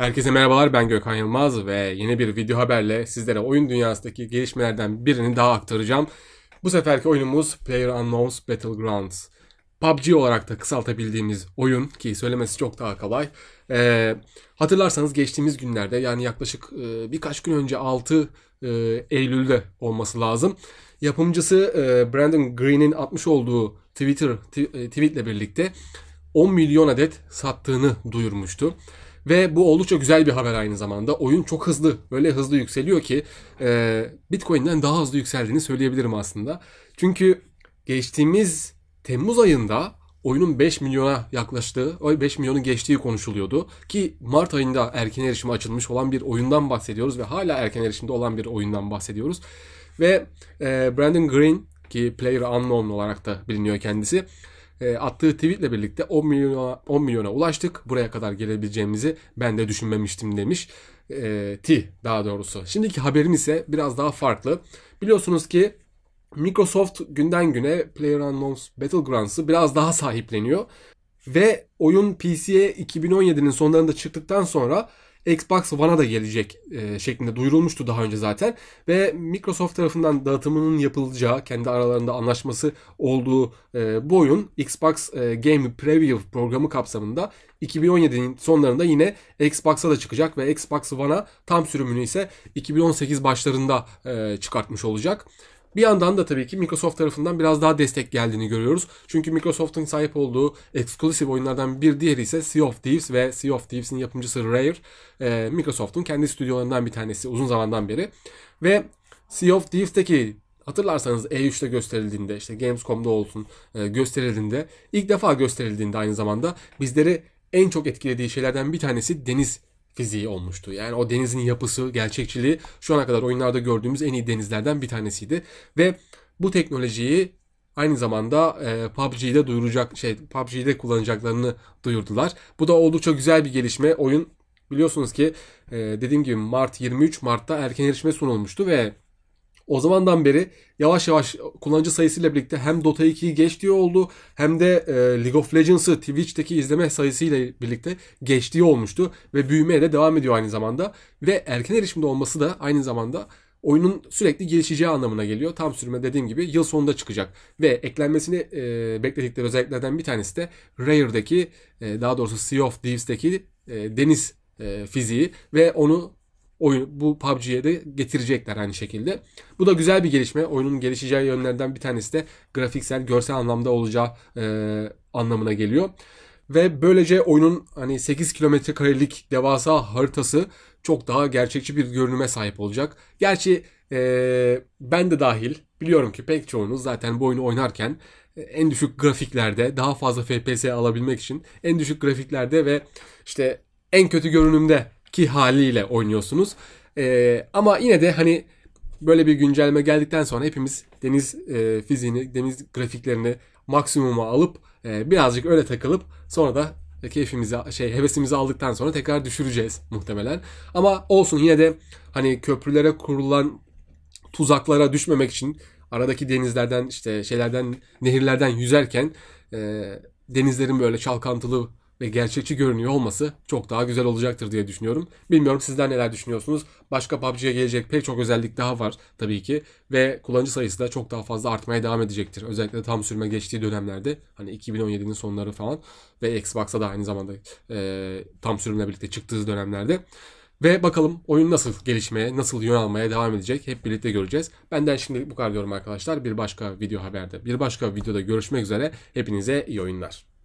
Herkese merhabalar ben Gökhan Yılmaz ve yeni bir video haberle sizlere oyun dünyasındaki gelişmelerden birini daha aktaracağım. Bu seferki oyunumuz PlayerUnknown's Battlegrounds. PUBG olarak da kısaltabildiğimiz oyun ki söylemesi çok daha kolay. Ee, hatırlarsanız geçtiğimiz günlerde yani yaklaşık e, birkaç gün önce 6 e, Eylül'de olması lazım. Yapımcısı e, Brandon Green'in atmış olduğu Twitter e, tweetle birlikte 10 milyon adet sattığını duyurmuştu. Ve bu oldukça güzel bir haber aynı zamanda. Oyun çok hızlı. Öyle hızlı yükseliyor ki e, Bitcoin'den daha hızlı yükseldiğini söyleyebilirim aslında. Çünkü geçtiğimiz Temmuz ayında oyunun 5 milyona yaklaştığı, 5 milyonu geçtiği konuşuluyordu. Ki Mart ayında erken erişime açılmış olan bir oyundan bahsediyoruz ve hala erken erişimde olan bir oyundan bahsediyoruz. Ve e, Brandon Green ki Player Unknown olarak da biliniyor kendisi. Ee, attığı tweetle birlikte 10 milyona 10 milyona ulaştık. Buraya kadar gelebileceğimizi ben de düşünmemiştim demiş. E, T daha doğrusu. Şimdiki haberim ise biraz daha farklı. Biliyorsunuz ki Microsoft günden güne PlayerUnknown's Battlegrounds'ı biraz daha sahipleniyor. Ve oyun PC'ye 2017'nin sonlarında çıktıktan sonra Xbox One'a da gelecek e, şeklinde duyurulmuştu daha önce zaten. Ve Microsoft tarafından dağıtımının yapılacağı, kendi aralarında anlaşması olduğu e, bu oyun Xbox e, Game Preview programı kapsamında 2017'nin sonlarında yine Xbox'a da çıkacak ve Xbox One'a tam sürümünü ise 2018 başlarında e, çıkartmış olacak. Bir yandan da tabii ki Microsoft tarafından biraz daha destek geldiğini görüyoruz. Çünkü Microsoft'un sahip olduğu eksklusif oyunlardan bir diğeri ise Sea of Thieves ve Sea of Thieves'in yapımcısı Rare. E, Microsoft'un kendi stüdyolarından bir tanesi uzun zamandan beri. Ve Sea of Thieves'teki hatırlarsanız E3'te gösterildiğinde işte Gamescom'da olsun e, gösterildiğinde ilk defa gösterildiğinde aynı zamanda bizleri en çok etkilediği şeylerden bir tanesi deniz fiziği olmuştu. Yani o denizin yapısı, gerçekçiliği şu ana kadar oyunlarda gördüğümüz en iyi denizlerden bir tanesiydi. Ve bu teknolojiyi aynı zamanda e, PUBG'de duyuracak şey PUBG'de kullanacaklarını duyurdular. Bu da oldukça güzel bir gelişme. Oyun biliyorsunuz ki e, dediğim gibi Mart 23 Mart'ta erken erişime sunulmuştu ve o zamandan beri yavaş yavaş kullanıcı sayısıyla birlikte hem Dota 2'yi geçtiği oldu hem de e, League of Legends'ı Twitch'teki izleme sayısıyla birlikte geçtiği olmuştu ve büyümeye de devam ediyor aynı zamanda ve erken erişimde olması da aynı zamanda oyunun sürekli gelişeceği anlamına geliyor. Tam sürme dediğim gibi yıl sonunda çıkacak. Ve eklenmesini e, bekledikleri özelliklerden bir tanesi de Rare'deki e, daha doğrusu Sea of Thieves'teki e, deniz e, fiziği ve onu oyun bu PUBG'ye de getirecekler aynı şekilde. Bu da güzel bir gelişme. Oyunun gelişeceği yönlerden bir tanesi de grafiksel, görsel anlamda olacağı e, anlamına geliyor. Ve böylece oyunun hani 8 kilometre karelik devasa haritası çok daha gerçekçi bir görünüme sahip olacak. Gerçi e, ben de dahil biliyorum ki pek çoğunuz zaten bu oyunu oynarken e, en düşük grafiklerde daha fazla FPS alabilmek için en düşük grafiklerde ve işte en kötü görünümde ki haliyle oynuyorsunuz. E, ama yine de hani böyle bir güncelleme geldikten sonra hepimiz deniz e, fiziğini, deniz grafiklerini maksimuma alıp e, birazcık öyle takılıp sonra da keyfimizi şey hevesimizi aldıktan sonra tekrar düşüreceğiz muhtemelen. Ama olsun yine de hani köprülere kurulan tuzaklara düşmemek için aradaki denizlerden işte şeylerden nehirlerden yüzerken e, denizlerin böyle çalkantılı ve gerçekçi görünüyor olması çok daha güzel olacaktır diye düşünüyorum. Bilmiyorum sizler neler düşünüyorsunuz. Başka PUBG'ye gelecek pek çok özellik daha var tabii ki ve kullanıcı sayısı da çok daha fazla artmaya devam edecektir. Özellikle tam sürme geçtiği dönemlerde hani 2017'nin sonları falan ve Xbox'a da aynı zamanda e, tam sürümle birlikte çıktığı dönemlerde. Ve bakalım oyun nasıl gelişmeye, nasıl yön almaya devam edecek hep birlikte göreceğiz. Benden şimdi bu kadar diyorum arkadaşlar. Bir başka video haberde, bir başka videoda görüşmek üzere. Hepinize iyi oyunlar.